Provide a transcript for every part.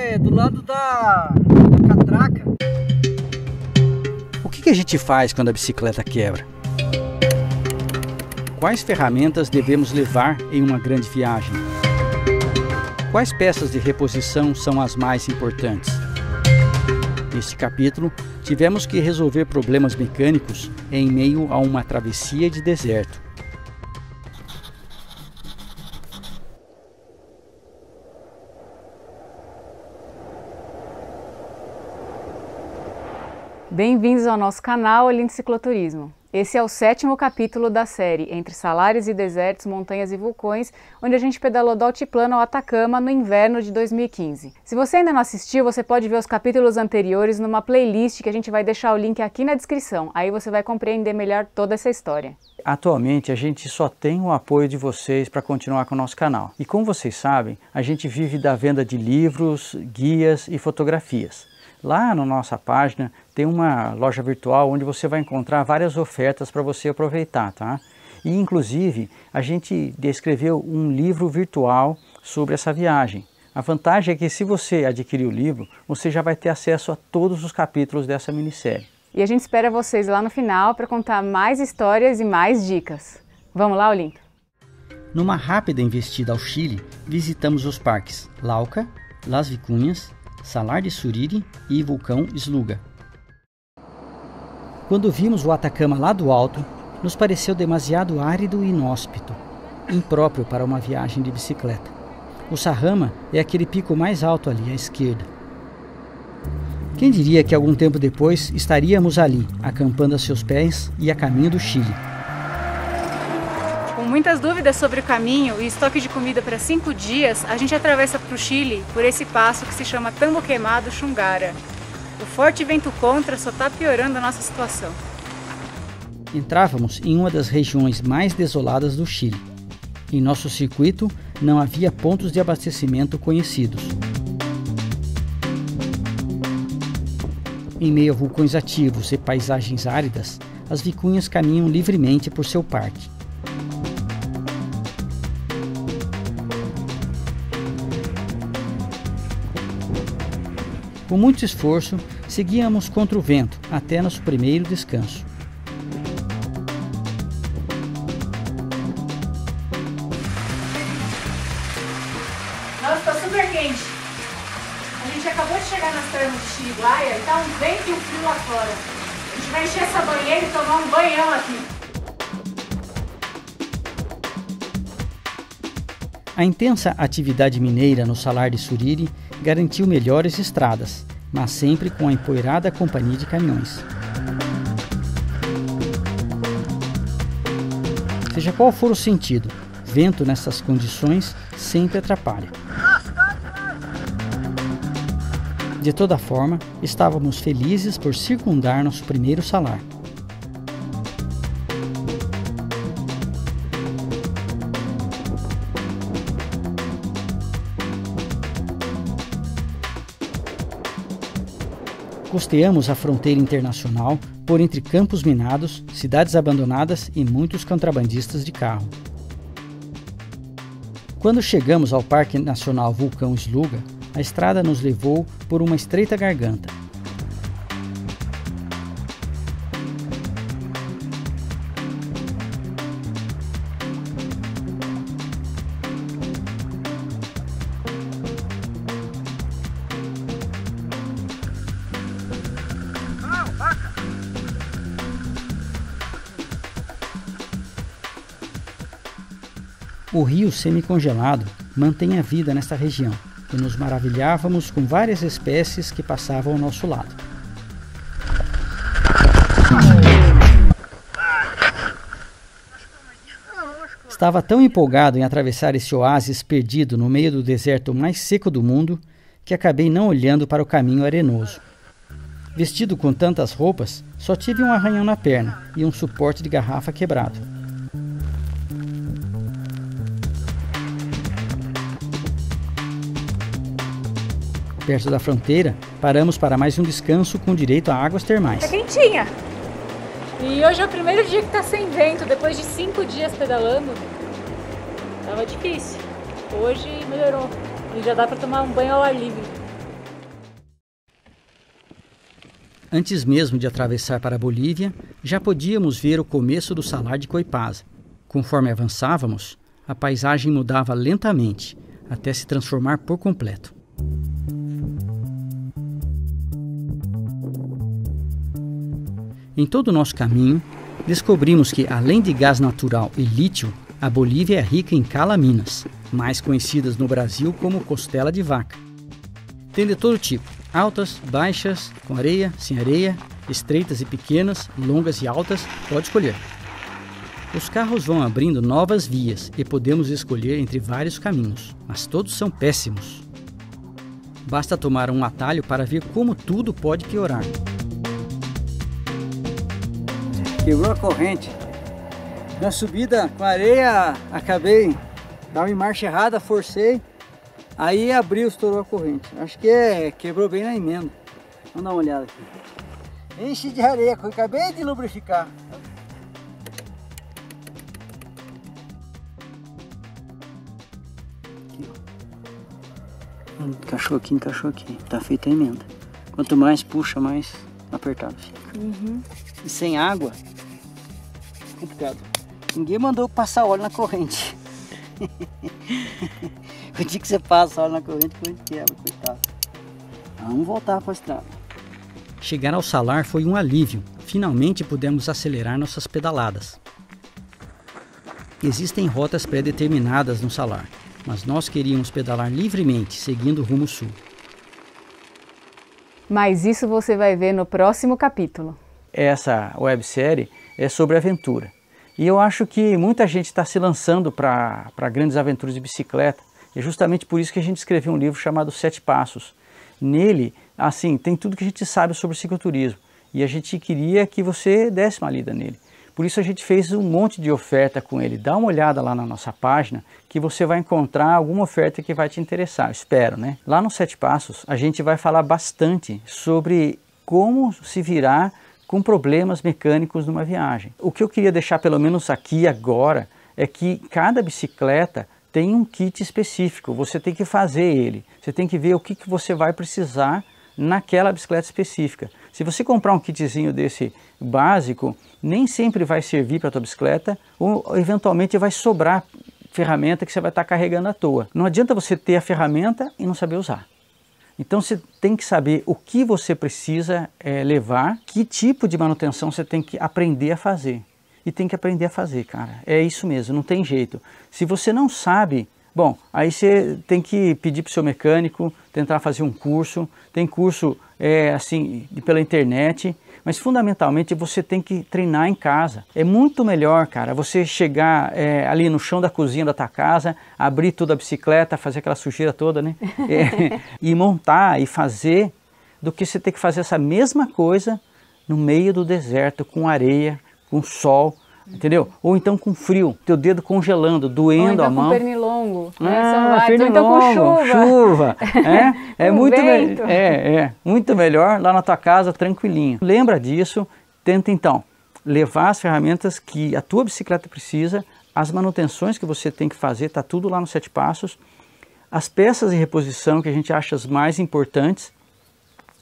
é do lado da, da catraca. O que, que a gente faz quando a bicicleta quebra? Quais ferramentas devemos levar em uma grande viagem? Quais peças de reposição são as mais importantes? Neste capítulo, tivemos que resolver problemas mecânicos em meio a uma travessia de deserto. Bem-vindos ao nosso canal Olinda Cicloturismo. Esse é o sétimo capítulo da série Entre Salários e Desertos, Montanhas e Vulcões, onde a gente pedalou do Altiplano ao Atacama no inverno de 2015. Se você ainda não assistiu, você pode ver os capítulos anteriores numa playlist que a gente vai deixar o link aqui na descrição. Aí você vai compreender melhor toda essa história. Atualmente a gente só tem o apoio de vocês para continuar com o nosso canal. E como vocês sabem, a gente vive da venda de livros, guias e fotografias. Lá na nossa página tem uma loja virtual onde você vai encontrar várias ofertas para você aproveitar, tá? E inclusive a gente descreveu um livro virtual sobre essa viagem. A vantagem é que se você adquirir o livro, você já vai ter acesso a todos os capítulos dessa minissérie. E a gente espera vocês lá no final para contar mais histórias e mais dicas. Vamos lá, Olinto? Numa rápida investida ao Chile, visitamos os parques Lauca, Las Vicunhas, Salar de Suriri e Vulcão Sluga. Quando vimos o Atacama lá do alto, nos pareceu demasiado árido e inóspito, impróprio para uma viagem de bicicleta. O Sarrama é aquele pico mais alto ali à esquerda. Quem diria que algum tempo depois estaríamos ali, acampando a seus pés e a caminho do Chile. Com muitas dúvidas sobre o caminho e estoque de comida para cinco dias, a gente atravessa para o Chile por esse passo que se chama Tambo Queimado Xungara. O forte vento contra só está piorando a nossa situação. Entrávamos em uma das regiões mais desoladas do Chile. Em nosso circuito não havia pontos de abastecimento conhecidos. Em meio a vulcões ativos e paisagens áridas, as vicunhas caminham livremente por seu parque. Com muito esforço, seguíamos contra o vento até nosso primeiro descanso. Nossa, tá super quente. A gente acabou de chegar nas termas de Chiriguaia e tá um vento e um frio lá fora. A gente vai encher essa banheira e tomar um banhão aqui. A intensa atividade mineira no salar de Suriri garantiu melhores estradas, mas sempre com a empoeirada companhia de caminhões. Seja qual for o sentido, vento nessas condições sempre atrapalha. De toda forma, estávamos felizes por circundar nosso primeiro salar. Costeamos a fronteira internacional por entre campos minados, cidades abandonadas e muitos contrabandistas de carro. Quando chegamos ao Parque Nacional Vulcão Sluga, a estrada nos levou por uma estreita garganta, O rio semicongelado mantém a vida nesta região e nos maravilhávamos com várias espécies que passavam ao nosso lado. Estava tão empolgado em atravessar esse oásis perdido no meio do deserto mais seco do mundo que acabei não olhando para o caminho arenoso. Vestido com tantas roupas, só tive um arranhão na perna e um suporte de garrafa quebrado. Perto da fronteira, paramos para mais um descanso com direito a águas termais. Tá quentinha! E hoje é o primeiro dia que tá sem vento, depois de cinco dias pedalando. Tava difícil. Hoje melhorou. E já dá para tomar um banho ao ar livre. Antes mesmo de atravessar para a Bolívia, já podíamos ver o começo do salar de Coipasa. Conforme avançávamos, a paisagem mudava lentamente, até se transformar por completo. Em todo o nosso caminho, descobrimos que, além de gás natural e lítio, a Bolívia é rica em calaminas, mais conhecidas no Brasil como costela de vaca. Tem de todo tipo: altas, baixas, com areia, sem areia, estreitas e pequenas, longas e altas, pode escolher. Os carros vão abrindo novas vias e podemos escolher entre vários caminhos, mas todos são péssimos. Basta tomar um atalho para ver como tudo pode piorar quebrou a corrente. Na subida com areia, acabei, dando em marcha errada, forcei, aí abriu, estourou a corrente. Acho que é, quebrou bem na emenda. Vamos dar uma olhada aqui. Enche de areia, acabei de lubrificar. Encaixou aqui, encaixou aqui. Tá feita a emenda. Quanto mais puxa, mais apertado fica. Uhum e sem água, complicado. Ninguém mandou passar óleo na corrente. o dia que você passa óleo na corrente, a corrente quebra, coitado. Vamos voltar para a estrada. Chegar ao salar foi um alívio. Finalmente pudemos acelerar nossas pedaladas. Existem rotas pré-determinadas no salar, mas nós queríamos pedalar livremente, seguindo o rumo sul. Mas isso você vai ver no próximo capítulo essa websérie é sobre aventura. E eu acho que muita gente está se lançando para grandes aventuras de bicicleta. É justamente por isso que a gente escreveu um livro chamado Sete Passos. Nele, assim, tem tudo que a gente sabe sobre cicloturismo. E a gente queria que você desse uma lida nele. Por isso a gente fez um monte de oferta com ele. Dá uma olhada lá na nossa página que você vai encontrar alguma oferta que vai te interessar, espero, né? Lá no Sete Passos a gente vai falar bastante sobre como se virar com problemas mecânicos numa viagem. O que eu queria deixar pelo menos aqui agora é que cada bicicleta tem um kit específico, você tem que fazer ele, você tem que ver o que, que você vai precisar naquela bicicleta específica. Se você comprar um kitzinho desse básico, nem sempre vai servir para a tua bicicleta ou eventualmente vai sobrar ferramenta que você vai estar tá carregando à toa. Não adianta você ter a ferramenta e não saber usar. Então você tem que saber o que você precisa é, levar, que tipo de manutenção você tem que aprender a fazer. E tem que aprender a fazer, cara. É isso mesmo, não tem jeito. Se você não sabe, bom, aí você tem que pedir para o seu mecânico, tentar fazer um curso. Tem curso é, assim pela internet mas fundamentalmente você tem que treinar em casa. É muito melhor, cara, você chegar é, ali no chão da cozinha da tua casa, abrir toda a bicicleta, fazer aquela sujeira toda, né? É, e montar e fazer, do que você ter que fazer essa mesma coisa no meio do deserto, com areia, com sol, entendeu? Ou então com frio, teu dedo congelando, doendo então a mão. Né? Ah, firme então longo, então com chuva. chuva. É, é, muito vento. me... é, é muito melhor lá na tua casa, tranquilinho. Lembra disso, tenta então levar as ferramentas que a tua bicicleta precisa, as manutenções que você tem que fazer, está tudo lá nos sete passos, as peças de reposição que a gente acha as mais importantes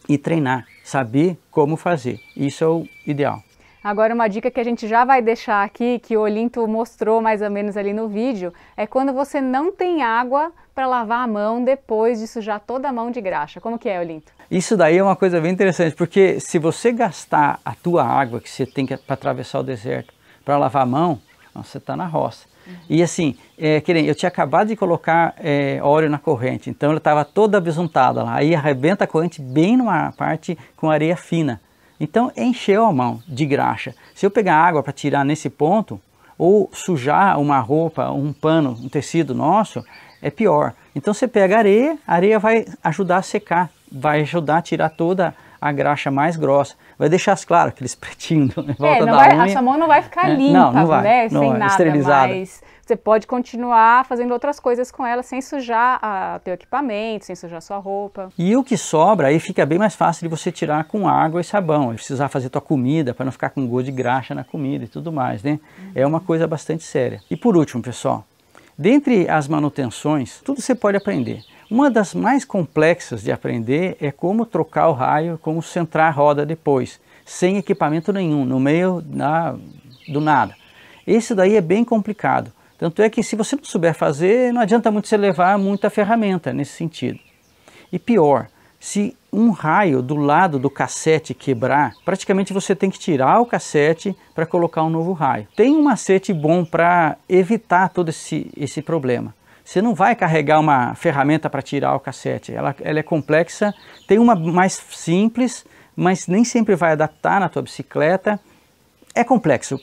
e treinar, saber como fazer. Isso é o ideal. Agora, uma dica que a gente já vai deixar aqui, que o Olinto mostrou mais ou menos ali no vídeo, é quando você não tem água para lavar a mão depois de sujar toda a mão de graxa. Como que é, Olinto? Isso daí é uma coisa bem interessante, porque se você gastar a tua água que você tem para atravessar o deserto para lavar a mão, você está na roça. Uhum. E assim, é, querendo, eu tinha acabado de colocar é, óleo na corrente, então ela estava toda besuntada lá. Aí arrebenta a corrente bem numa parte com areia fina. Então encheu a mão de graxa. Se eu pegar água para tirar nesse ponto, ou sujar uma roupa, um pano, um tecido nosso, é pior. Então você pega areia, a areia vai ajudar a secar, vai ajudar a tirar toda a graxa mais grossa. Vai deixar as claras, aqueles pretinhos né? volta é, da vai, unha. A sua mão não vai ficar né? limpa, é, não, não vai, né? Sem não, nada, esterilizada. mas você pode continuar fazendo outras coisas com ela sem sujar o teu equipamento, sem sujar sua roupa. E o que sobra aí fica bem mais fácil de você tirar com água e sabão, e precisar fazer tua comida para não ficar com gosto de graxa na comida e tudo mais, né? Uhum. É uma coisa bastante séria. E por último, pessoal, dentre as manutenções, tudo você pode aprender. Uma das mais complexas de aprender é como trocar o raio, como centrar a roda depois, sem equipamento nenhum, no meio da, do nada. Esse daí é bem complicado. Tanto é que se você não souber fazer, não adianta muito você levar muita ferramenta nesse sentido. E pior, se um raio do lado do cassete quebrar, praticamente você tem que tirar o cassete para colocar um novo raio. Tem um macete bom para evitar todo esse, esse problema. Você não vai carregar uma ferramenta para tirar o cassete. Ela, ela é complexa, tem uma mais simples, mas nem sempre vai adaptar na tua bicicleta. É complexo,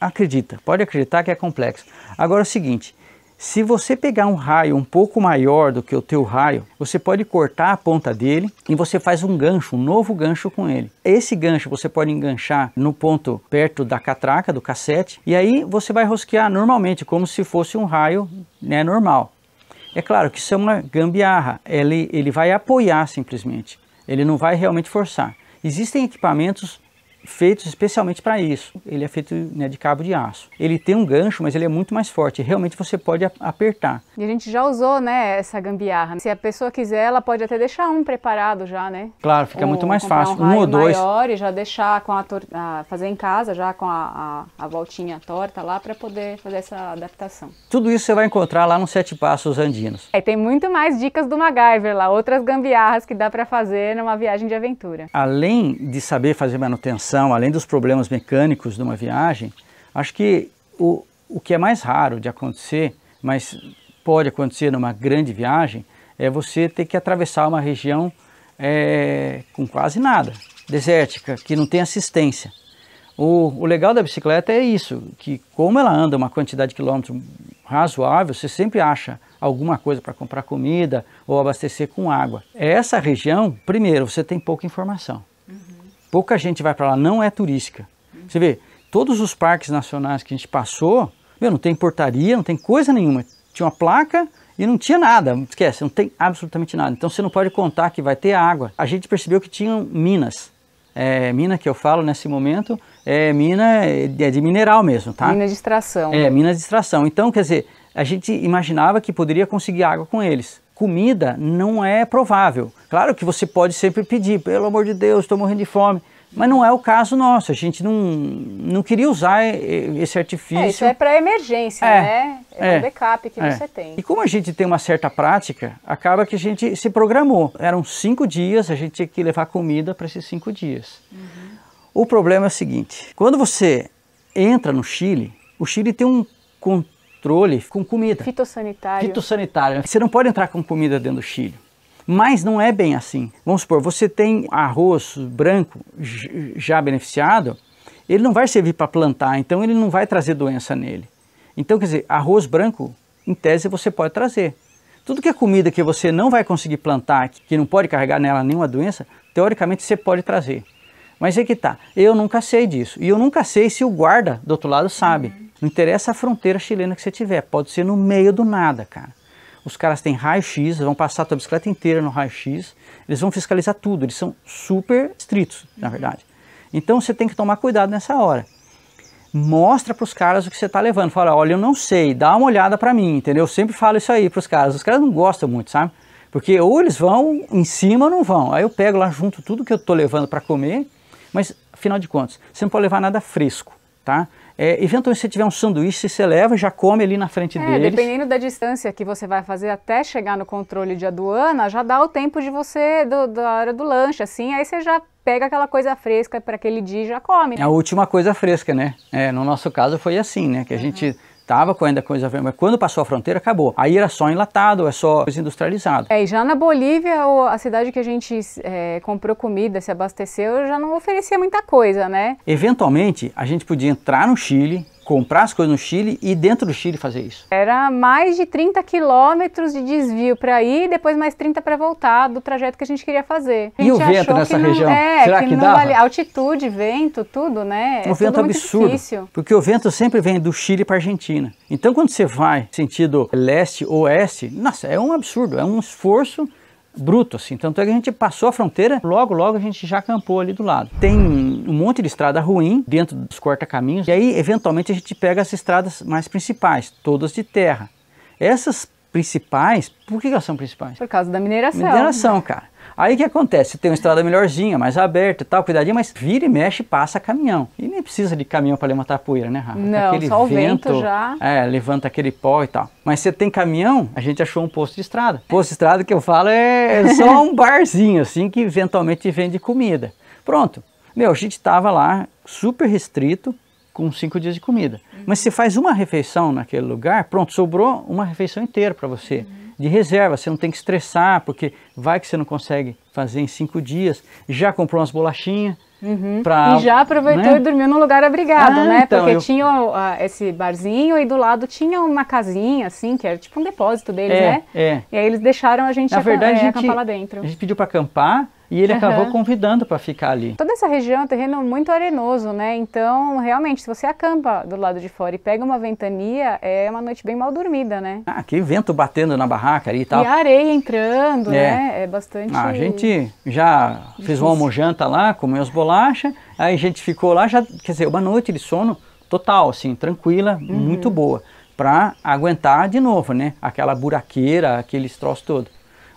acredita, pode acreditar que é complexo. Agora é o seguinte, se você pegar um raio um pouco maior do que o teu raio, você pode cortar a ponta dele e você faz um gancho, um novo gancho com ele. Esse gancho você pode enganchar no ponto perto da catraca, do cassete, e aí você vai rosquear normalmente, como se fosse um raio né, normal. É claro que isso é uma gambiarra, ele, ele vai apoiar simplesmente, ele não vai realmente forçar. Existem equipamentos feitos especialmente para isso. Ele é feito né, de cabo de aço. Ele tem um gancho, mas ele é muito mais forte. Realmente você pode apertar. E a gente já usou, né, essa gambiarra. Se a pessoa quiser, ela pode até deixar um preparado já, né? Claro, fica um, muito mais fácil. Um, um ou dois. Maior e já deixar com a, torta. fazer em casa, já com a, a, a voltinha torta lá para poder fazer essa adaptação. Tudo isso você vai encontrar lá no Sete Passos Andinos. É, tem muito mais dicas do MacGyver lá, outras gambiarras que dá para fazer numa viagem de aventura. Além de saber fazer manutenção além dos problemas mecânicos de uma viagem, acho que o, o que é mais raro de acontecer, mas pode acontecer numa grande viagem, é você ter que atravessar uma região é, com quase nada, desértica, que não tem assistência. O, o, legal da bicicleta é isso, que como ela anda uma quantidade de quilômetros razoável, você sempre acha alguma coisa para comprar comida ou abastecer com água. Essa região, primeiro, você tem pouca informação. Pouca gente vai para lá, não é turística. Você vê, todos os parques nacionais que a gente passou, meu, não tem portaria, não tem coisa nenhuma. Tinha uma placa e não tinha nada, esquece, não tem absolutamente nada. Então você não pode contar que vai ter água. A gente percebeu que tinham minas. É, mina que eu falo nesse momento é mina é, é de mineral mesmo, tá? Mina de extração. É, mina de extração. Então, quer dizer, a gente imaginava que poderia conseguir água com eles comida não é provável. Claro que você pode sempre pedir, pelo amor de Deus, estou morrendo de fome. Mas não é o caso nosso, a gente não, não queria usar esse é, artifício. É, isso é para emergência, é, né? É, é, o backup que é. você tem. E como a gente tem uma certa prática, acaba que a gente se programou. Eram cinco dias, a gente tinha que levar comida para esses cinco dias. Uhum. O problema é o seguinte: quando você entra no Chile, o Chile tem um contexto controle com comida. Fitossanitário. Fitossanitário. Né? Você não pode entrar com comida dentro do Chile. Mas não é bem assim. Vamos supor, você tem arroz branco já beneficiado, ele não vai servir para plantar, então ele não vai trazer doença nele. Então, quer dizer, arroz branco, em tese, você pode trazer. Tudo que é comida que você não vai conseguir plantar, que não pode carregar nela nenhuma doença, teoricamente você pode trazer. Mas é que tá, eu nunca sei disso. E eu nunca sei se o guarda do outro lado sabe. Não interessa a fronteira chilena que você tiver, pode ser no meio do nada, cara. Os caras têm raio-x, vão passar a tua bicicleta inteira no raio-x, eles vão fiscalizar tudo, eles são super estritos, na uhum. verdade. Então você tem que tomar cuidado nessa hora. Mostra para os caras o que você está levando. Fala, olha, eu não sei, dá uma olhada para mim, entendeu? Eu sempre falo isso aí para os caras. Os caras não gostam muito, sabe? Porque ou eles vão em cima ou não vão. Aí eu pego lá junto tudo que eu estou levando para comer, mas afinal de contas, você não pode levar nada fresco, tá? É, eventualmente, se tiver um sanduíche, você leva, já come ali na frente é, deles. Dependendo da distância que você vai fazer até chegar no controle de aduana, já dá o tempo de você, do, da hora do lanche, assim, aí você já pega aquela coisa fresca para aquele dia e já come. Né? É a última coisa fresca, né? É, no nosso caso foi assim, né? Que a uhum. gente estava ainda com coisa mas quando passou a fronteira acabou. Aí era só enlatado, é só industrializado. É, e já na Bolívia, a cidade que a gente é, comprou comida, se abasteceu, já não oferecia muita coisa, né? Eventualmente, a gente podia entrar no Chile, comprar as coisas no Chile e dentro do Chile fazer isso? Era mais de 30 quilômetros de desvio para ir e depois mais 30 para voltar do trajeto que a gente queria fazer. e o vento nessa região? É, Será que, que dá? Vale, altitude, vento, tudo, né? É um é vento absurdo. Difícil. Porque o vento sempre vem do Chile para Argentina. Então quando você vai sentido leste-oeste, nossa, é um absurdo, é um esforço bruto, assim. Tanto é que a gente passou a fronteira, logo, logo a gente já acampou ali do lado. Tem um monte de estrada ruim dentro dos corta-caminhos, e aí, eventualmente, a gente pega as estradas mais principais, todas de terra. Essas principais, por que elas são principais? Por causa da mineração. Mineração, cara. Aí o que acontece? Tem uma estrada melhorzinha, mais aberta e tal, cuidadinho, mas vira e mexe passa caminhão. E nem precisa de caminhão para levantar a poeira, né, Rafa? Não, aquele só o vento, vento já. É, levanta aquele pó e tal. Mas você tem caminhão, a gente achou um posto de estrada. Posto de estrada que eu falo é, só um barzinho, assim, que eventualmente vende comida. Pronto. Meu, a gente estava lá super restrito, com cinco dias de comida. Uhum. Mas se faz uma refeição naquele lugar, pronto, sobrou uma refeição inteira para você. Uhum de reserva, você não tem que estressar, porque vai que você não consegue fazer em cinco dias. Já comprou umas bolachinhas. Uhum. Pra, e já aproveitou né? e dormiu num lugar abrigado, ah, né? Então, porque eu... tinha uh, esse barzinho e do lado tinha uma casinha, assim, que era tipo um depósito deles, é, né? É. E aí eles deixaram a gente Na verdade, é, a gente, acampar lá dentro. A gente pediu para acampar, e ele uhum. acabou convidando para ficar ali. Toda essa região é um terreno muito arenoso, né? Então, realmente, se você acampa do lado de fora e pega uma ventania, é uma noite bem mal dormida, né? Ah, que vento batendo na barraca ali e tal. E areia entrando, é. né? É bastante. Ah, a gente já difícil. fez uma almojanta lá, comeu as bolachas, aí a gente ficou lá, já, quer dizer, uma noite de sono total, assim, tranquila, uhum. muito boa, para aguentar de novo, né? Aquela buraqueira, aqueles troços todos.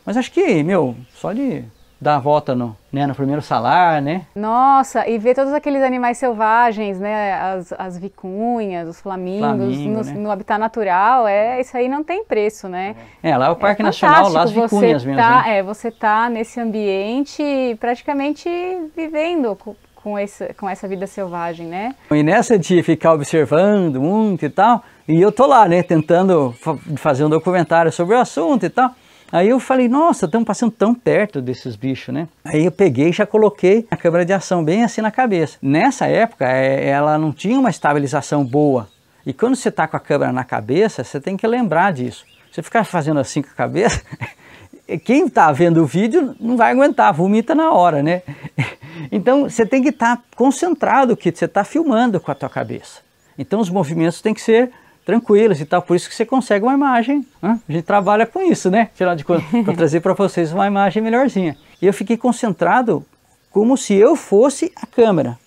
Mas acho que, meu, só de dar a volta no, né, no primeiro salar, né? Nossa, e ver todos aqueles animais selvagens, né? As, as vicunhas, os flamingos, Flamingo, no, né? no, habitat natural, é, isso aí não tem preço, né? É, lá é o é Parque é Nacional, lá as vicunhas mesmo. Tá, É, você tá nesse ambiente praticamente vivendo com, esse, com essa vida selvagem, né? E nessa de ficar observando muito e tal, e eu tô lá, né, tentando fazer um documentário sobre o assunto e tal. Aí eu falei, nossa, estamos passando tão perto desses bichos, né? Aí eu peguei e já coloquei a câmera de ação bem assim na cabeça. Nessa época, é, ela não tinha uma estabilização boa. E quando você está com a câmera na cabeça, você tem que lembrar disso. Você ficar fazendo assim com a cabeça, quem está vendo o vídeo não vai aguentar, vomita na hora, né? Então você tem que estar tá concentrado que você está filmando com a tua cabeça. Então os movimentos têm que ser tranquilos e tal, por isso que você consegue uma imagem, né? a gente trabalha com isso, né? Afinal de contas, para trazer para vocês uma imagem melhorzinha. E eu fiquei concentrado como se eu fosse a câmera.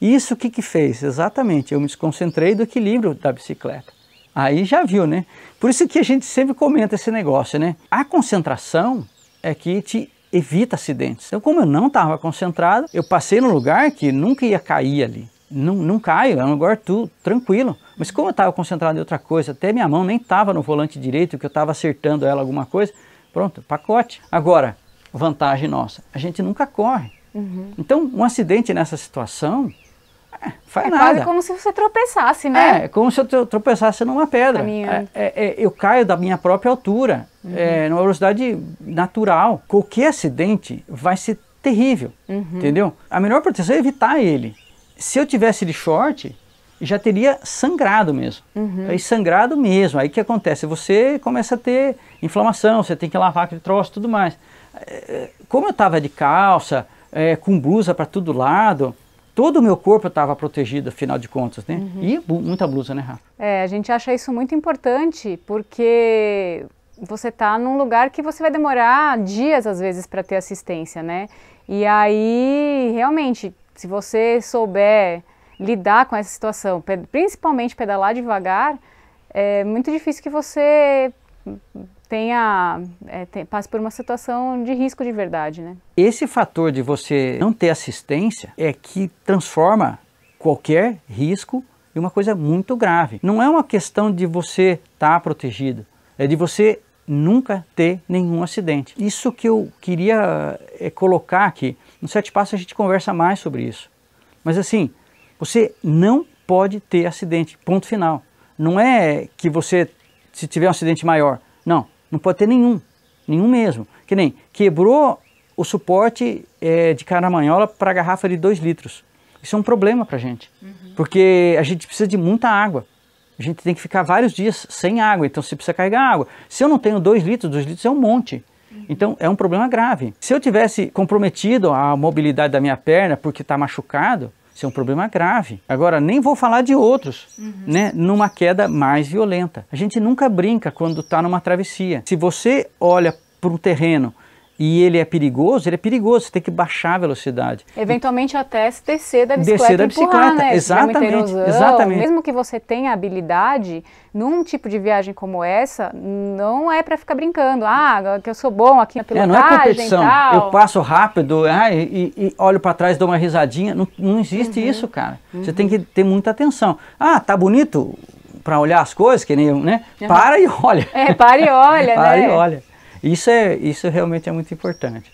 E isso o que que fez? Exatamente, eu me desconcentrei do equilíbrio da bicicleta. Aí já viu, né? Por isso que a gente sempre comenta esse negócio, né? A concentração é que te evita acidentes. Então, como eu não estava concentrado, eu passei num lugar que nunca ia cair ali. Não, não caio, é um lugar tudo tranquilo. Mas como eu estava concentrado em outra coisa, até minha mão nem estava no volante direito, que eu estava acertando ela alguma coisa, pronto, pacote. Agora, vantagem nossa, a gente nunca corre. Uhum. Então, um acidente nessa situação, é, faz é nada. É quase como se você tropeçasse, né? É, é como se eu tropeçasse numa pedra. É, é, é, eu caio da minha própria altura, uhum. É, numa velocidade natural. Qualquer acidente vai ser terrível, uhum. entendeu? A melhor proteção é evitar ele. Se eu tivesse de short, já teria sangrado mesmo. Uhum. Aí sangrado mesmo. Aí o que acontece? Você começa a ter inflamação, você tem que lavar aquele troço e tudo mais. É, como eu estava de calça, é, com blusa para todo lado, todo o meu corpo estava protegido, afinal de contas, né? Uhum. E muita blusa, né, Rafa? É, a gente acha isso muito importante porque você está num lugar que você vai demorar dias, às vezes, para ter assistência, né? E aí, realmente, se você souber lidar com essa situação, principalmente pedalar devagar, é muito difícil que você tenha é, tem, passe por uma situação de risco de verdade, né? Esse fator de você não ter assistência é que transforma qualquer risco em uma coisa muito grave. Não é uma questão de você estar tá protegido, é de você nunca ter nenhum acidente. Isso que eu queria é, colocar aqui. No Sete Passos a gente conversa mais sobre isso. Mas assim, você não pode ter acidente, ponto final. Não é que você, se tiver um acidente maior, não, não pode ter nenhum, nenhum mesmo. Que nem quebrou o suporte é, de caramanhola para garrafa de 2 litros. Isso é um problema para a gente, uhum. porque a gente precisa de muita água. A gente tem que ficar vários dias sem água, então você precisa carregar água. Se eu não tenho 2 litros, 2 litros é um monte. Uhum. Então é um problema grave. Se eu tivesse comprometido a mobilidade da minha perna porque está machucado, isso é um problema grave. Agora, nem vou falar de outros, uhum. né? Numa queda mais violenta. A gente nunca brinca quando está numa travessia. Se você olha para um terreno e ele é perigoso, ele é perigoso, você tem que baixar a velocidade. Eventualmente até se descer da bicicleta. Descer da bicicleta, empurrar, né? É exatamente, exatamente. Mesmo que você tenha habilidade, num tipo de viagem como essa, não é para ficar brincando. Ah, que eu sou bom aqui na pilotagem é, não é competição. Tal. Eu passo rápido ah, e, e, olho para trás, dou uma risadinha. Não, não existe uhum. isso, cara. Uhum. Você tem que ter muita atenção. Ah, tá bonito para olhar as coisas, que nem, né? Uhum. Para e olha. É, para e olha, para né? Para e né? olha. Isso, é, isso realmente é muito importante.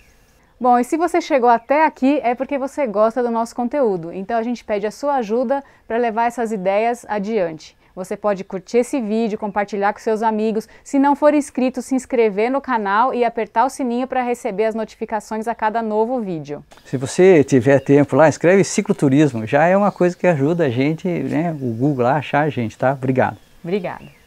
Bom, e se você chegou até aqui é porque você gosta do nosso conteúdo, então a gente pede a sua ajuda para levar essas ideias adiante. Você pode curtir esse vídeo, compartilhar com seus amigos, se não for inscrito, se inscrever no canal e apertar o sininho para receber as notificações a cada novo vídeo. Se você tiver tempo lá, escreve cicloturismo, já é uma coisa que ajuda a gente, né, o Google a achar a gente, tá? Obrigado. Obrigada.